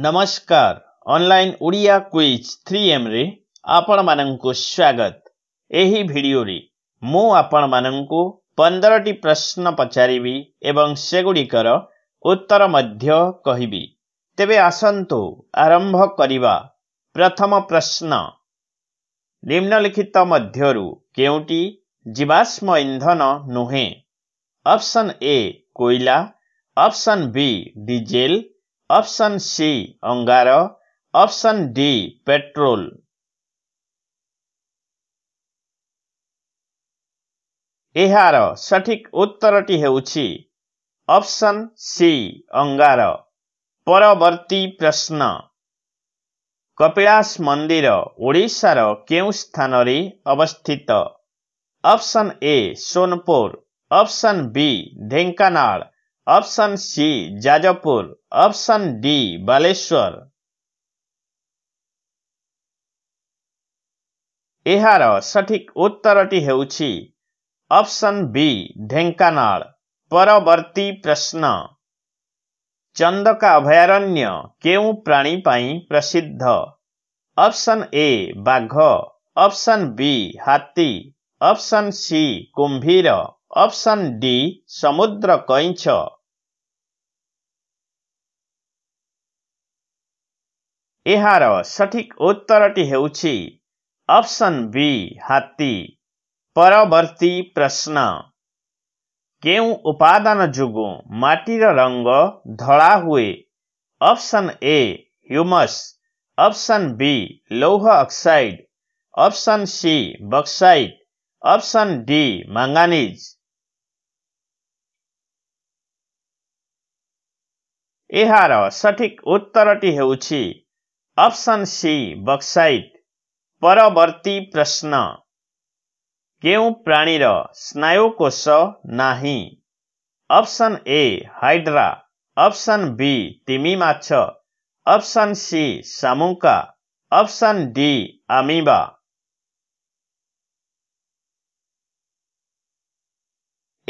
नमस्कार online Odia quiz 3एम रे आपन माननको स्वागत एही भिडियो मु मो आपन माननको 15 टी प्रश्न पचारीबी एवं सेगुडी कर उत्तर मध्य कहिबी तबे आसन्तु आरंभ करिबा प्रथम प्रश्न निम्न लिखितता मध्ये केउटी जीवाश्म ईंधन नोहे अप्सन ए कोइला option B diesel option C অঙ্গার অপশন ডি পেট্রোল বিহার সঠিক উত্তরটি হেউচি অপশন সি অঙ্গার পরবর্তী প্রশ্ন কপিলাস মন্দির ওড়িশার কেউ স্থানরি অবস্থিত option A Sonepur option B Dhenkanal option C Jajpur option D Baleshwar यार सठिक उत्तर ऑप्शन बी ढेकाना परवर्ती प्रश्न चंदका अभयारण्य के प्राणी प्रसिद्ध ऑप्शन ए बाघ ऑप्शन बी हाथी ऑप्शन सी कुंभीर अप्सन डी समुद्र सठिक उत्तर वि परवर्ती प्रश्न केटी रङ्ग हुए अप्सन अप्सन बी लौह option C bauxite option D manganese एहार सठिक उत्तर टी हो अप्सन सी बक्साइट परवर्ती प्रश्न के प्राणी स्नायुकोश ना option A hydra option B तिमी मछ अप्सन सी सामुका अप्सन डी अमीबा,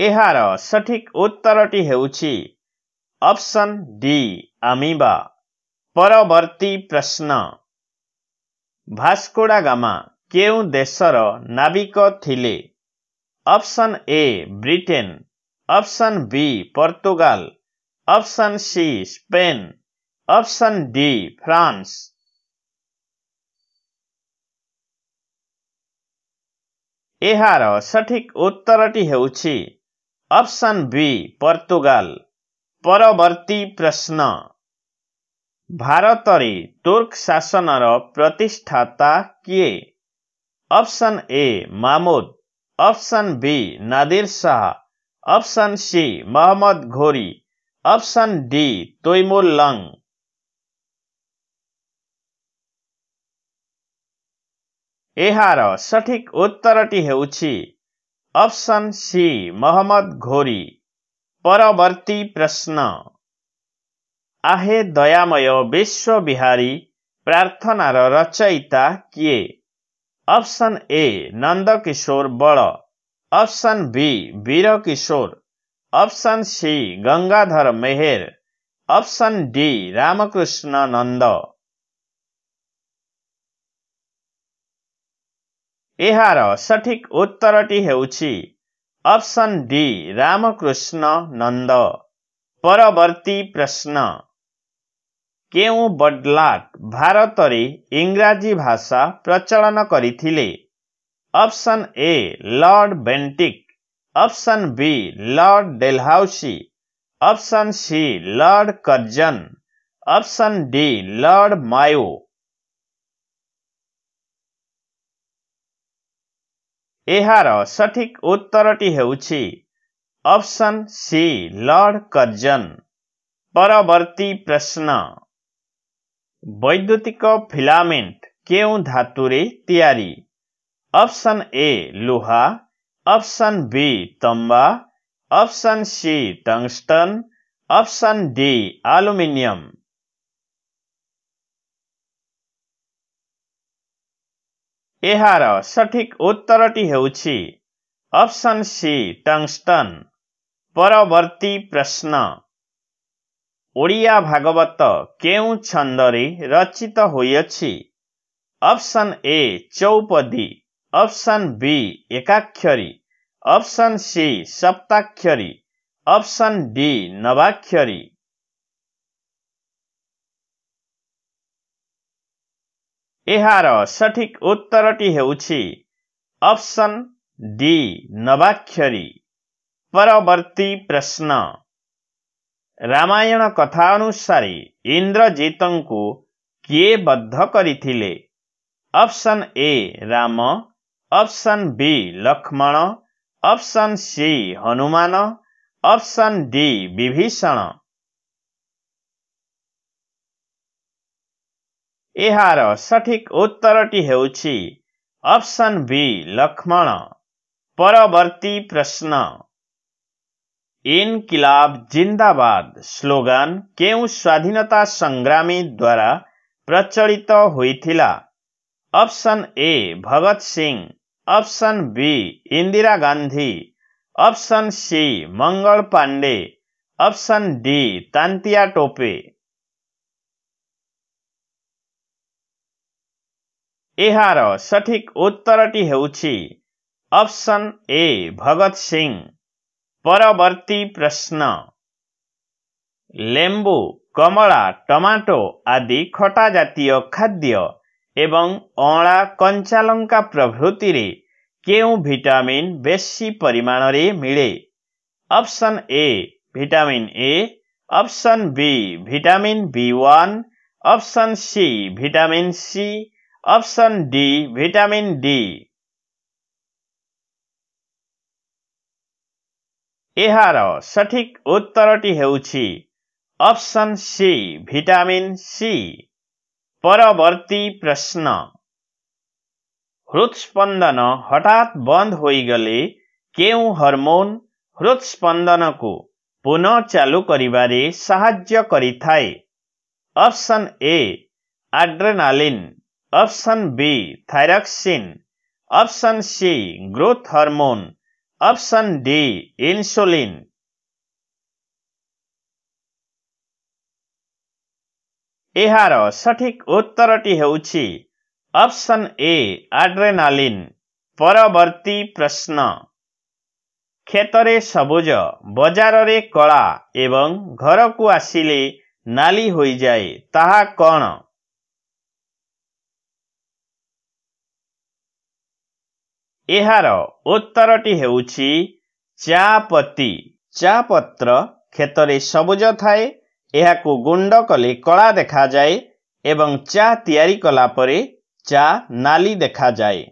यार सठिक उत्तर टी अप्सन डबी प्रश्न भास्कोमा के देश नाविक लेपसन ए ब्रिटेन अप्सन वि पर्तुगाली स्पेन अप्सन डि फ्रान्स यहाँ सठिक उत्तर टी अप्सन वि पर्तुगाल परवर्ती प्रश्न भारत तुर्क शासन प्रतिष्ठाता किए option A Mahmud option B Nadir Shah option C Mohammad Ghori option D तोयमुल lung यार सठिक उत्तरटी होप्शन सी मोहम्मद घोरी परवर्ती प्रश्न आहे दयामय विश्वविहारी ପ୍ରାର୍ଥନାର ରଚୟିତା କିଏ option A Nandakishore Bal option B Bir Kishore option C Gangadhar Meher option D Ramakrishna Nanda ଏହାର ସଠିକ୍ ଉତ୍ତରଟି ହେଉଛି अप्सन नन्द परवर्ती प्रश्न के भारतरी इङराजी भाषा प्रचलन गरिपसन A Lord Bentinck option B Lord Dalhousie option C Lord Curzon option डिर्ड मायो। यहाँ सठिक उत्तर टी हो ऑप्शन सी लड कर्जन परवर्ती प्रश्न वैद्युतिक फिलामेंट के धातु रे तैयारी ऑप्शन ए लोहा ऑप्शन बी तंबा option C tungsten option D aluminium ଏହାର ସଠିକ୍ ଉତ୍ତରଟି ହେଉଛି ଅପସନ୍ ସି ଟଙ୍ଗଷ୍ଟନ୍ ପରବର୍ତ୍ତୀ ପ୍ରଶ୍ନ ଓଡ଼ିଆ ଭାଗବତ କେଉଁ ଛନ୍ଦରେ ରଚିତ ହୋଇଅଛି ଅପସନ୍ ଏ ଚୌପଦୀ ଅପସନ୍ ବି ଏକାକ୍ଷରୀ ଅପସନ୍ ସି ସପ୍ତାକ୍ଷରୀ ଅପସନ୍ ଡି ନବାକ୍ଷରୀ सठिक उत्तर ट नवाक्षरी प्रश्नण बद्ध Indrajit option A Ram, option B Lakshman option C Hanuman option D Vibhishan सठिक उत्तर टी अप्सन बी लक्ष्मण प्रश्न इनकिलाब जिन्दाबाद संग्रामी द्वारा प्रचलित थिला, option A Bhagat Singh option B Indira Gandhi option C Mangal Pandey, option D Tatya Tope सठिक उत्तर हेउछि असन ए भगत सिंह परवर्ती प्रश्न लेम्बु कमला टमाटो आदि खटा जातीय खाद्य एवं ज केउ भिटामिन बेसी परिमाण मिले option A vitamin A option B vitamin B one option C vitamin C option D vitamin D एहार सठिक उत्तर टि हेउछि ऑप्शन सी विटामिन सी परवर्ती प्रश्न रक्त स्पंदन हटात बन्द होइ गेले केहु हार्मोन रक्त स्पंदन कु पुनः चालू करिवारे सहाय्य A adrenaline option B thyroxine option C growth hormone option D insulin ଏହାର ସଠିକ୍ ଉତ୍ତରଟି ହେଉଛି ଅପସନ୍ ଏ ଆଡ୍ରେନାଲିନ୍ ପରବର୍ତ୍ତୀ ପ୍ରଶ୍ନ କ୍ଷେତରେ ସବୁଜ ବଜାରରେ କଳା ଏବଂ ଘରକୁ ଆସିଲେ ନାଲି ହୋଇଯାଏ ତାହା କ'ଣ ଏହାର ଉତ୍ତରଟି ହେଉଛି ଚା ପତି ଚା' ପତ୍ର କ୍ଷେତରେ ସବୁଜ ଥାଏ ଏହାକୁ ଗୁଣ୍ଡ କଲେ କଳା ଦେଖାଯାଏ ଏବଂ ଚା' ତିଆରି କଲା ପରେ ଚା' ନାଲି ଦେଖାଯାଏ